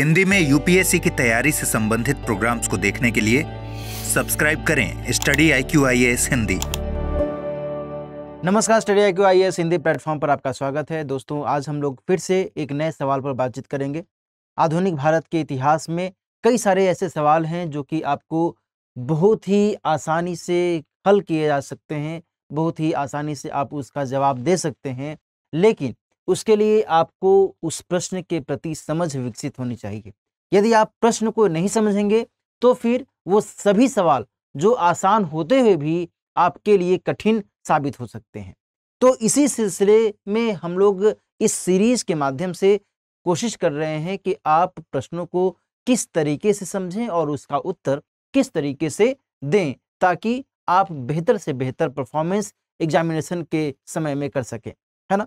हिंदी में यूपीएससी की तैयारी से संबंधित प्रोग्राम्स को देखने के लिए सब्सक्राइब करें study I Q I S Hindi नमस्कार study I Q I S Hindi platform पर आपका स्वागत है दोस्तों आज हम लोग फिर से एक नए सवाल पर बातचीत करेंगे आधुनिक भारत के इतिहास में कई सारे ऐसे सवाल हैं जो कि आपको बहुत ही आसानी से हल किए जा सकते हैं बहुत ही आसानी से आप उसका जवाब दे सकते हैं लेकिन उसके लिए आपको उस प्रश्न के प्रति समझ विकसित होनी चाहिए यदि आप प्रश्न को नहीं समझेंगे तो फिर वो सभी सवाल जो आसान होते हुए भी आपके लिए कठिन साबित हो सकते हैं तो इसी सिलसिले में हम लोग इस सीरीज के माध्यम से कोशिश कर रहे हैं कि आप प्रश्नों को किस तरीके से समझें और उसका उत्तर किस तरीके से दें ताकि आप बेहतर से बेहतर परफॉर्मेंस एग्जामिनेशन के समय में कर सकें है ना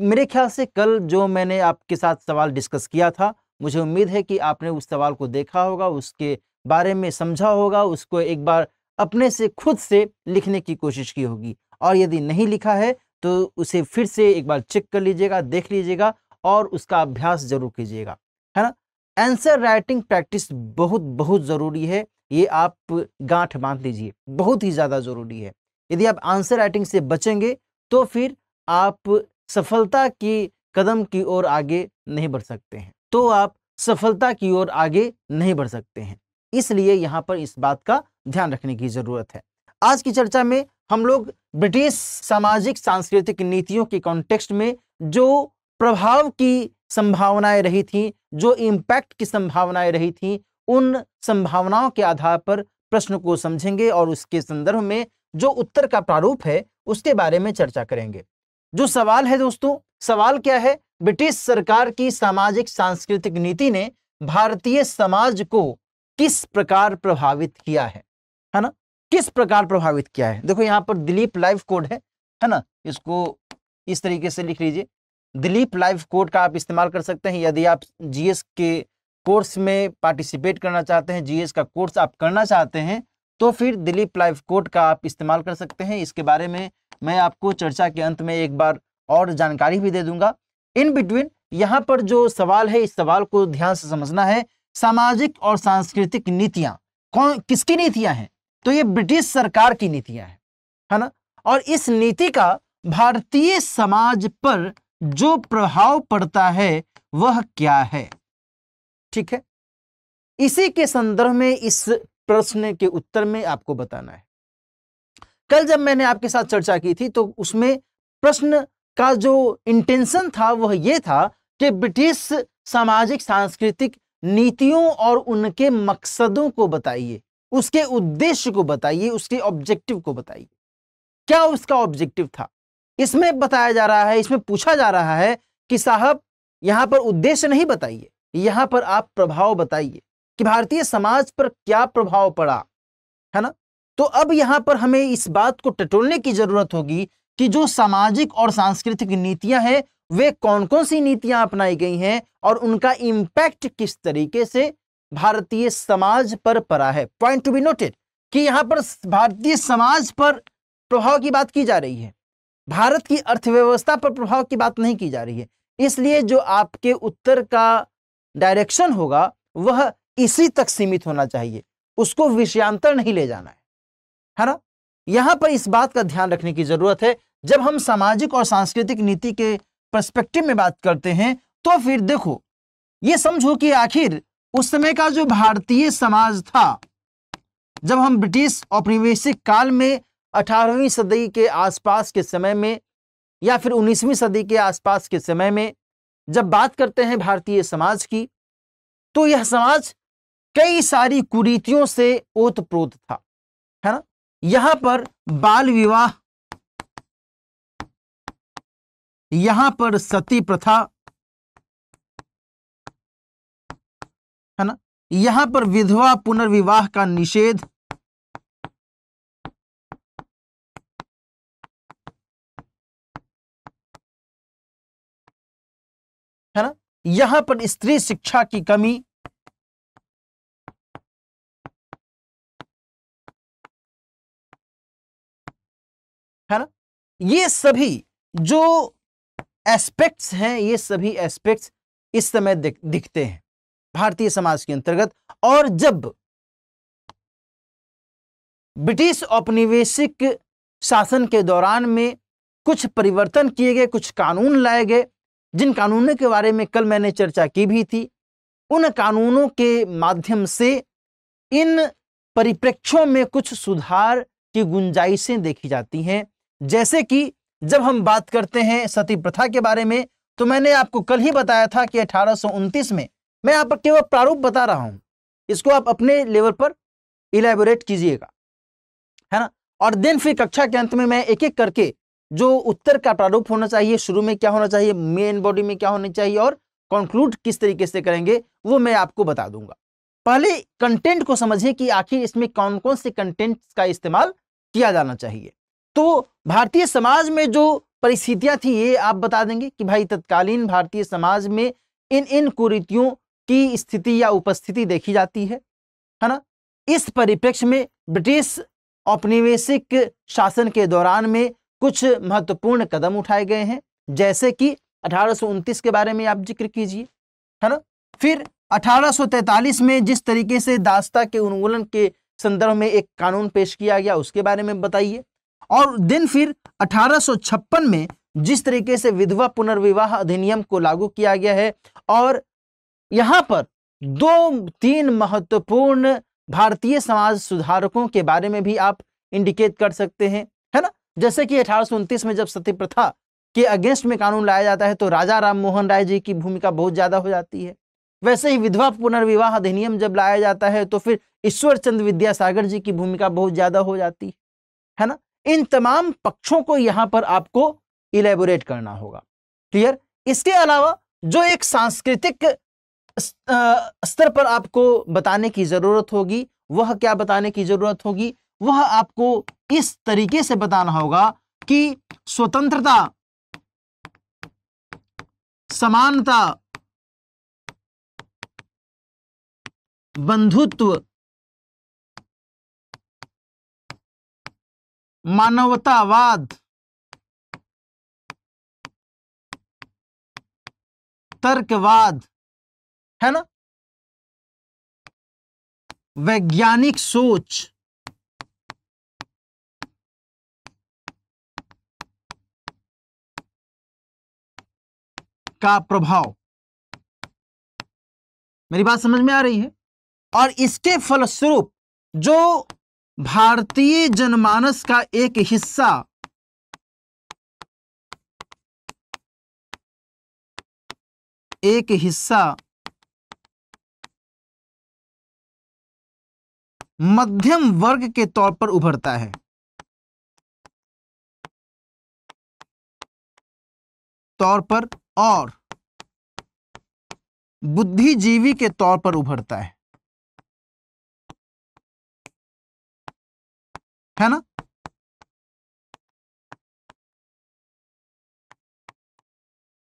मेरे ख्याल से कल जो मैंने आपके साथ सवाल डिस्कस किया था मुझे उम्मीद है कि आपने उस सवाल को देखा होगा उसके बारे में समझा होगा उसको एक बार अपने से खुद से लिखने की कोशिश की होगी और यदि नहीं लिखा है तो उसे फिर से एक बार चेक कर लीजिएगा देख लीजिएगा और उसका अभ्यास जरूर कीजिएगा है ना आंसर राइटिंग प्रैक्टिस बहुत बहुत ज़रूरी है ये आप गांठ बांध लीजिए बहुत ही ज़्यादा ज़रूरी है यदि आप आंसर राइटिंग से बचेंगे तो फिर आप सफलता की कदम की ओर आगे नहीं बढ़ सकते हैं तो आप सफलता की ओर आगे नहीं बढ़ सकते हैं इसलिए यहाँ पर इस बात का ध्यान रखने की ज़रूरत है आज की चर्चा में हम लोग ब्रिटिश सामाजिक सांस्कृतिक नीतियों के कॉन्टेक्स्ट में जो प्रभाव की संभावनाएं रही थी जो इम्पैक्ट की संभावनाएं रही थी उन संभावनाओं के आधार पर प्रश्न को समझेंगे और उसके संदर्भ में जो उत्तर का प्रारूप है उसके बारे में चर्चा करेंगे जो सवाल है दोस्तों सवाल क्या है ब्रिटिश सरकार की सामाजिक सांस्कृतिक नीति ने भारतीय समाज को किस प्रकार प्रभावित किया है है ना किस प्रकार प्रभावित किया है देखो यहाँ पर दिलीप लाइफ कोड है है ना इसको इस तरीके से लिख लीजिए दिलीप लाइफ कोड का आप इस्तेमाल कर सकते हैं यदि आप जीएस के कोर्स में पार्टिसिपेट करना चाहते हैं जीएस का कोर्स आप करना चाहते हैं तो फिर दिलीप लाइफ कोड का आप इस्तेमाल कर सकते हैं इसके बारे में मैं आपको चर्चा के अंत में एक बार और जानकारी भी दे दूंगा इन बिटवीन यहाँ पर जो सवाल है इस सवाल को ध्यान से समझना है सामाजिक और सांस्कृतिक नीतियां कौन किसकी नीतियां हैं तो ये ब्रिटिश सरकार की नीतियां हैं है ना और इस नीति का भारतीय समाज पर जो प्रभाव पड़ता है वह क्या है ठीक है इसी के संदर्भ में इस प्रश्न के उत्तर में आपको बताना है कल जब मैंने आपके साथ चर्चा की थी तो उसमें प्रश्न का जो इंटेंशन था वह यह था कि ब्रिटिश सामाजिक सांस्कृतिक नीतियों और उनके मकसदों को बताइए उसके उद्देश्य को बताइए उसके ऑब्जेक्टिव को बताइए क्या उसका ऑब्जेक्टिव था इसमें बताया जा रहा है इसमें पूछा जा रहा है कि साहब यहां पर उद्देश्य नहीं बताइए यहां पर आप प्रभाव बताइए कि भारतीय समाज पर क्या प्रभाव पड़ा है ना तो अब यहां पर हमें इस बात को टटोलने की जरूरत होगी कि जो सामाजिक और सांस्कृतिक नीतियां हैं वे कौन कौन सी नीतियां अपनाई गई हैं और उनका इंपैक्ट किस तरीके से भारतीय समाज पर पड़ा है पॉइंट टू बी नोटेड कि यहां पर भारतीय समाज पर प्रभाव की बात की जा रही है भारत की अर्थव्यवस्था पर प्रभाव की बात नहीं की जा रही है इसलिए जो आपके उत्तर का डायरेक्शन होगा वह इसी तक सीमित होना चाहिए उसको विषयांतर नहीं ले जाना है है ना यहां पर इस बात का ध्यान रखने की जरूरत है जब हम सामाजिक और सांस्कृतिक नीति के परस्पेक्टिव में बात करते हैं तो फिर देखो ये समझो कि आखिर उस समय का जो भारतीय समाज था जब हम ब्रिटिश औपनिवेशिक काल में 18वीं सदी के आसपास के समय में या फिर 19वीं सदी के आसपास के समय में जब बात करते हैं भारतीय समाज की तो यह समाज कई सारी कुरीतियों से ओतप्रोत था है ना यहां पर बाल विवाह यहां पर सती प्रथा है ना यहां पर विधवा पुनर्विवाह का निषेध है ना यहां पर स्त्री शिक्षा की कमी ये सभी जो एस्पेक्ट्स हैं ये सभी एस्पेक्ट्स इस समय दिख, दिखते हैं भारतीय समाज के अंतर्गत और जब ब्रिटिश औपनिवेशिक शासन के दौरान में कुछ परिवर्तन किए गए कुछ कानून लाए गए जिन कानूनों के बारे में कल मैंने चर्चा की भी थी उन कानूनों के माध्यम से इन परिप्रेक्ष्यों में कुछ सुधार की गुंजाइशें देखी जाती हैं जैसे कि जब हम बात करते हैं सती प्रथा के बारे में तो मैंने आपको कल ही बताया था कि अठारह में मैं आप केवल प्रारूप बता रहा हूं इसको आप अपने लेवल पर इलेबोरेट कीजिएगा है ना और देन फिर कक्षा के अंत में मैं एक एक करके जो उत्तर का प्रारूप होना चाहिए शुरू में क्या होना चाहिए मेन बॉडी में क्या होनी चाहिए और कंक्लूड किस तरीके से करेंगे वो मैं आपको बता दूंगा पहले कंटेंट को समझिए कि आखिर इसमें कौन कौन से कंटेंट का इस्तेमाल किया जाना चाहिए तो भारतीय समाज में जो परिस्थितियां थी ये आप बता देंगे कि भाई तत्कालीन भारतीय समाज में इन इन कुरीतियों की स्थिति या उपस्थिति देखी जाती है है ना इस परिप्रेक्ष्य में ब्रिटिश औपनिवेशिक शासन के दौरान में कुछ महत्वपूर्ण कदम उठाए गए हैं जैसे कि अठारह के बारे में आप जिक्र कीजिए है ना फिर 1843 में जिस तरीके से दास्ता के उन्मूलन के संदर्भ में एक कानून पेश किया गया उसके बारे में बताइए और दिन फिर 1856 में जिस तरीके से विधवा पुनर्विवाह अधिनियम को लागू किया गया है और यहाँ पर दो तीन महत्वपूर्ण भारतीय समाज सुधारकों के बारे में भी आप इंडिकेट कर सकते हैं है ना जैसे कि अठारह में जब सती प्रथा के अगेंस्ट में कानून लाया जाता है तो राजा राम मोहन राय जी की भूमिका बहुत ज्यादा हो जाती है वैसे ही विधवा पुनर्विवाह अधिनियम जब लाया जाता है तो फिर ईश्वर चंद विद्यासागर जी की भूमिका बहुत ज्यादा हो जाती है ना इन तमाम पक्षों को यहां पर आपको इलेबोरेट करना होगा क्लियर इसके अलावा जो एक सांस्कृतिक स्तर पर आपको बताने की जरूरत होगी वह क्या बताने की जरूरत होगी वह आपको इस तरीके से बताना होगा कि स्वतंत्रता समानता बंधुत्व मानवतावाद तर्कवाद है ना वैज्ञानिक सोच का प्रभाव मेरी बात समझ में आ रही है और इसके फलस्वरूप जो भारतीय जनमानस का एक हिस्सा एक हिस्सा मध्यम वर्ग के तौर पर उभरता है तौर पर और बुद्धिजीवी के तौर पर उभरता है है ना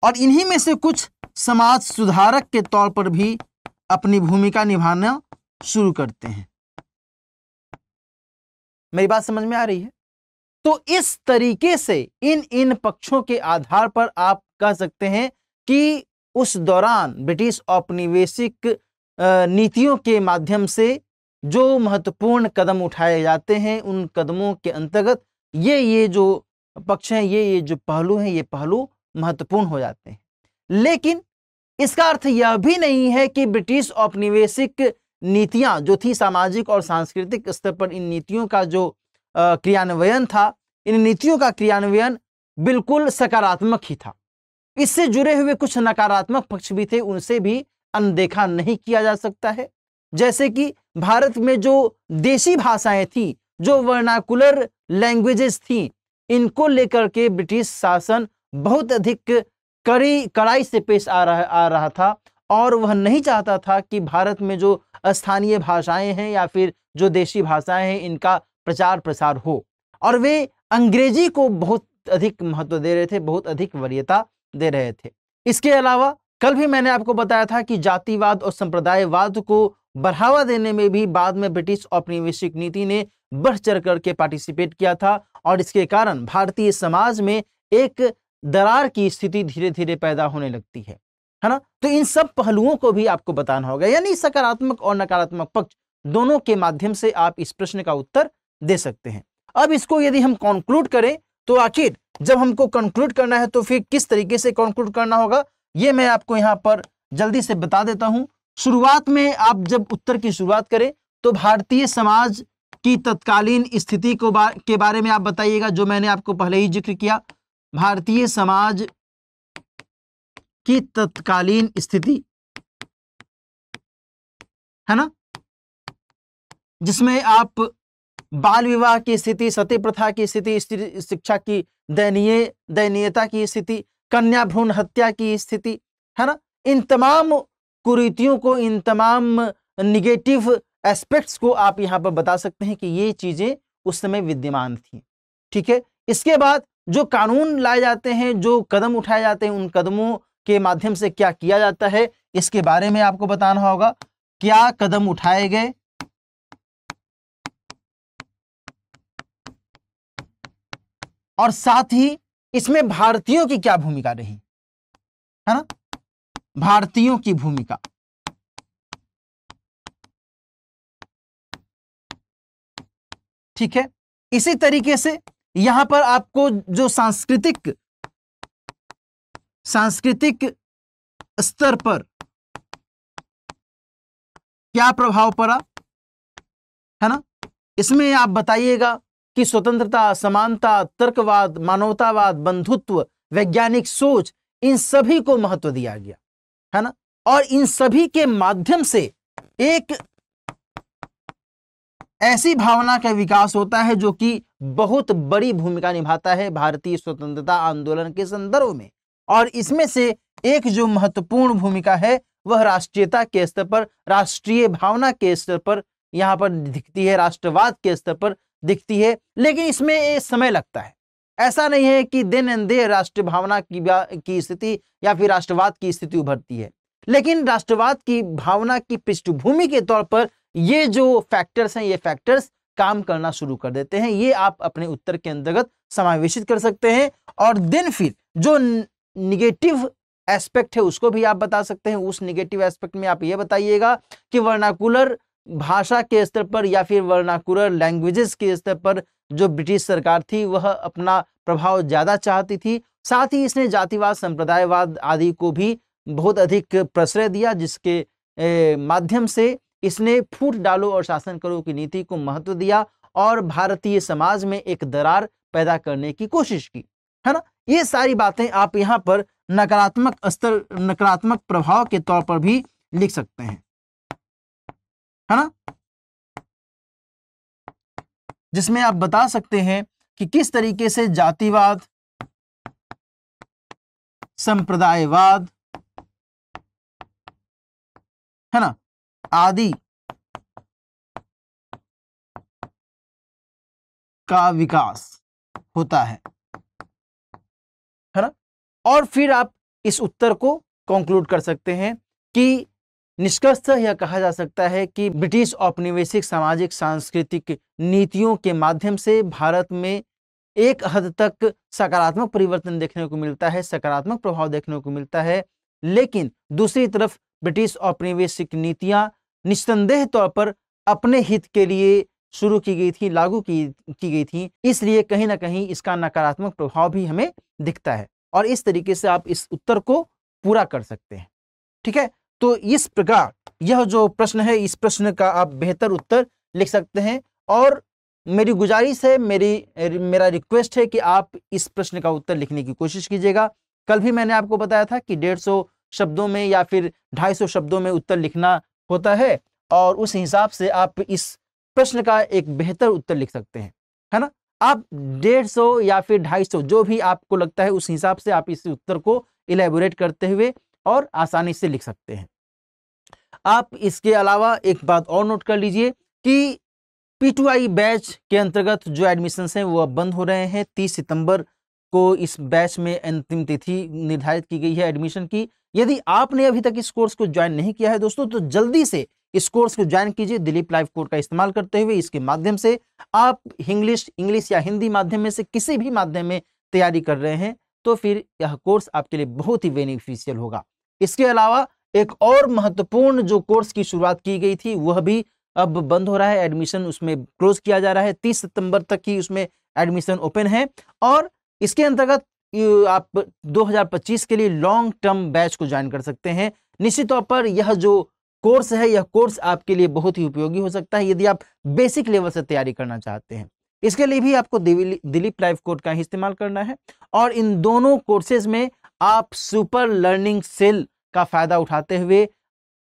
और इन्हीं में से कुछ समाज सुधारक के तौर पर भी अपनी भूमिका निभाना शुरू करते हैं मेरी बात समझ में आ रही है तो इस तरीके से इन इन पक्षों के आधार पर आप कह सकते हैं कि उस दौरान ब्रिटिश औपनिवेशिक नीतियों के माध्यम से जो महत्वपूर्ण कदम उठाए जाते हैं उन कदमों के अंतर्गत ये ये जो पक्ष हैं ये ये जो पहलू हैं ये पहलू महत्वपूर्ण हो जाते हैं लेकिन इसका अर्थ यह भी नहीं है कि ब्रिटिश औपनिवेशिक नीतियां जो थी सामाजिक और सांस्कृतिक स्तर पर इन नीतियों का जो क्रियान्वयन था इन नीतियों का क्रियान्वयन बिल्कुल सकारात्मक ही था इससे जुड़े हुए कुछ नकारात्मक पक्ष भी थे उनसे भी अनदेखा नहीं किया जा सकता है जैसे कि भारत में जो देशी भाषाएं थी जो वर्नाकुलर लैंग्वेजेस थी इनको लेकर के ब्रिटिश शासन बहुत अधिक कड़ी कड़ाई से पेश आ रहा आ रहा था और वह नहीं चाहता था कि भारत में जो स्थानीय भाषाएं हैं या फिर जो देशी भाषाएं हैं इनका प्रचार प्रसार हो और वे अंग्रेजी को बहुत अधिक महत्व दे रहे थे बहुत अधिक वरीयता दे रहे थे इसके अलावा कल भी मैंने आपको बताया था कि जातिवाद और संप्रदायवाद को बढ़ावा देने में भी बाद में ब्रिटिश औपनिवेशिक नीति ने बढ़ चढ़ करके पार्टिसिपेट किया था और इसके कारण भारतीय समाज में एक दरार की स्थिति धीरे धीरे पैदा होने लगती है है ना तो इन सब पहलुओं को भी आपको बताना होगा यानी सकारात्मक और नकारात्मक पक्ष दोनों के माध्यम से आप इस प्रश्न का उत्तर दे सकते हैं अब इसको यदि हम कंक्लूड करें तो आखिर जब हमको कंक्लूड करना है तो फिर किस तरीके से कंक्लूड करना होगा ये मैं आपको यहाँ पर जल्दी से बता देता हूँ शुरुआत में आप जब उत्तर की शुरुआत करें तो भारतीय समाज की तत्कालीन स्थिति को बा, के बारे में आप बताइएगा जो मैंने आपको पहले ही जिक्र किया भारतीय समाज की तत्कालीन स्थिति है ना जिसमें आप बाल विवाह की स्थिति सती प्रथा की स्थिति शिक्षा की दयनीय दयनीयता की स्थिति कन्या भ्रूण हत्या की स्थिति है ना इन तमाम कुरीतियों को इन तमाम निगेटिव एस्पेक्ट्स को आप यहाँ पर बता सकते हैं कि ये चीज़ें उस समय विद्यमान थी ठीक है इसके बाद जो कानून लाए जाते हैं जो कदम उठाए जाते हैं उन कदमों के माध्यम से क्या किया जाता है इसके बारे में आपको बताना होगा क्या कदम उठाए गए और साथ ही इसमें भारतीयों की क्या भूमिका रही है ना भारतीयों की भूमिका ठीक है इसी तरीके से यहां पर आपको जो सांस्कृतिक सांस्कृतिक स्तर पर क्या प्रभाव पड़ा है ना इसमें आप बताइएगा कि स्वतंत्रता समानता तर्कवाद मानवतावाद बंधुत्व वैज्ञानिक सोच इन सभी को महत्व दिया गया है ना और इन सभी के माध्यम से एक ऐसी भावना का विकास होता है जो कि बहुत बड़ी भूमिका निभाता है भारतीय स्वतंत्रता आंदोलन के संदर्भ में और इसमें से एक जो महत्वपूर्ण भूमिका है वह राष्ट्रीयता के स्तर पर राष्ट्रीय भावना के स्तर पर यहाँ पर दिखती है राष्ट्रवाद के स्तर पर दिखती है लेकिन इसमें समय लगता है ऐसा नहीं है कि दिन एन दे राष्ट्र भावना की, की स्थिति या फिर राष्ट्रवाद की स्थिति उभरती है लेकिन राष्ट्रवाद की भावना की पृष्ठभूमि के तौर पर ये जो फैक्टर्स हैं ये फैक्टर्स काम करना शुरू कर देते हैं ये आप अपने उत्तर के अंतर्गत समावेशित कर सकते हैं और दिन फिर जो निगेटिव एस्पेक्ट है उसको भी आप बता सकते हैं उस निगेटिव एस्पेक्ट में आप ये बताइएगा कि वर्णाकुलर भाषा के स्तर पर या फिर वर्णाकुलर लैंग्वेजेस के स्तर पर जो ब्रिटिश सरकार थी वह अपना प्रभाव ज्यादा चाहती थी साथ ही इसने जातिवाद संप्रदायवाद आदि को भी बहुत अधिक प्रश्रय दिया जिसके माध्यम से इसने फूट डालो और शासन करो की नीति को महत्व दिया और भारतीय समाज में एक दरार पैदा करने की कोशिश की है ना ये सारी बातें आप यहाँ पर नकारात्मक स्तर नकारात्मक प्रभाव के तौर पर भी लिख सकते हैं है ना जिसमें आप बता सकते हैं कि किस तरीके से जातिवाद संप्रदायवाद है ना आदि का विकास होता है है ना और फिर आप इस उत्तर को कंक्लूड कर सकते हैं कि निष्कर्ष यह कहा जा सकता है कि ब्रिटिश औपनिवेशिक सामाजिक सांस्कृतिक नीतियों के माध्यम से भारत में एक हद तक सकारात्मक परिवर्तन देखने को मिलता है सकारात्मक प्रभाव देखने को मिलता है लेकिन दूसरी तरफ ब्रिटिश औपनिवेशिक नीतियां निस्संदेह तौर पर अपने हित के लिए शुरू की गई थी लागू की की गई थी इसलिए कहीं ना कहीं इसका नकारात्मक प्रभाव भी हमें दिखता है और इस तरीके से आप इस उत्तर को पूरा कर सकते हैं ठीक है तो इस प्रकार यह जो प्रश्न है इस प्रश्न का आप बेहतर उत्तर लिख सकते हैं और मेरी गुजारिश है मेरी मेरा रिक्वेस्ट है कि आप इस प्रश्न का उत्तर लिखने की कोशिश कीजिएगा कल भी मैंने आपको बताया था कि डेढ़ सौ शब्दों में या फिर ढाई सौ शब्दों में उत्तर लिखना होता है और उस हिसाब से आप इस प्रश्न का एक बेहतर उत्तर लिख सकते हैं है ना आप डेढ़ सौ या फिर ढाई सौ जो भी आपको लगता है उस हिसाब से आप इस उत्तर को इलेबोरेट करते हुए और आसानी से लिख सकते हैं आप इसके अलावा एक बात और नोट कर लीजिए कि पी बैच के अंतर्गत जो एडमिशन हैं वो अब बंद हो रहे हैं तीस सितंबर को इस बैच में अंतिम तिथि निर्धारित की गई है एडमिशन की यदि आपने अभी तक इस कोर्स को ज्वाइन नहीं किया है दोस्तों तो जल्दी से इस कोर्स को ज्वाइन कीजिए दिलीप लाइव कोर्स का इस्तेमाल करते हुए इसके माध्यम से आप इंग्लिश इंग्लिश या हिंदी माध्यम में से किसी भी माध्यम में तैयारी कर रहे हैं तो फिर यह कोर्स आपके लिए बहुत ही बेनिफिशियल होगा इसके अलावा एक और महत्वपूर्ण जो कोर्स की शुरुआत की गई थी वह भी अब बंद हो रहा है एडमिशन उसमें क्लोज किया जा रहा है तीस सितंबर तक ही उसमें एडमिशन ओपन है और इसके अंतर्गत आप 2025 के लिए लॉन्ग टर्म बैच को ज्वाइन कर सकते हैं निश्चित तौर पर यह जो कोर्स है यह कोर्स आपके लिए बहुत ही उपयोगी हो सकता है यदि आप बेसिक लेवल से तैयारी करना चाहते हैं इसके लिए भी आपको दिलीप लाइफ कोर्ट का ही इस्तेमाल करना है और इन दोनों कोर्सेज में आप सुपर लर्निंग सेल का फ़ायदा उठाते हुए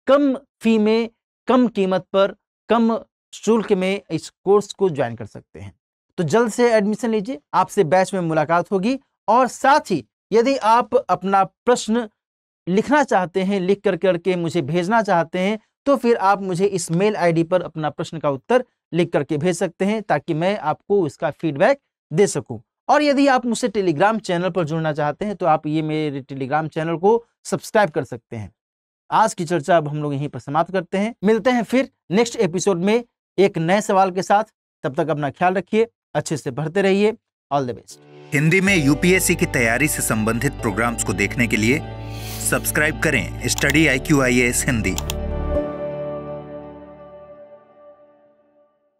कम फी में कम कीमत पर कम शुल्क में इस कोर्स को ज्वाइन कर सकते हैं तो जल्द से एडमिशन लीजिए आपसे बैच में मुलाकात होगी और साथ ही यदि आप अपना प्रश्न लिखना चाहते हैं लिख कर करके मुझे भेजना चाहते हैं तो फिर आप मुझे इस मेल आईडी पर अपना प्रश्न का उत्तर लिख करके भेज सकते हैं ताकि मैं आपको उसका फीडबैक दे सकूं और यदि आप मुझसे टेलीग्राम चैनल पर जुड़ना चाहते हैं तो आप ये मेरे टेलीग्राम चैनल को सब्सक्राइब कर सकते हैं आज की चर्चा अब हम लोग यहीं पर समाप्त करते हैं मिलते हैं फिर नेक्स्ट एपिसोड में एक नए सवाल के साथ तब तक अपना ख्याल रखिए अच्छे से भरते रहिए ऑल द बेस्ट हिंदी में यूपीएससी की तैयारी से संबंधित प्रोग्राम्स को देखने के लिए सब्सक्राइब करें study I Q I S Hindi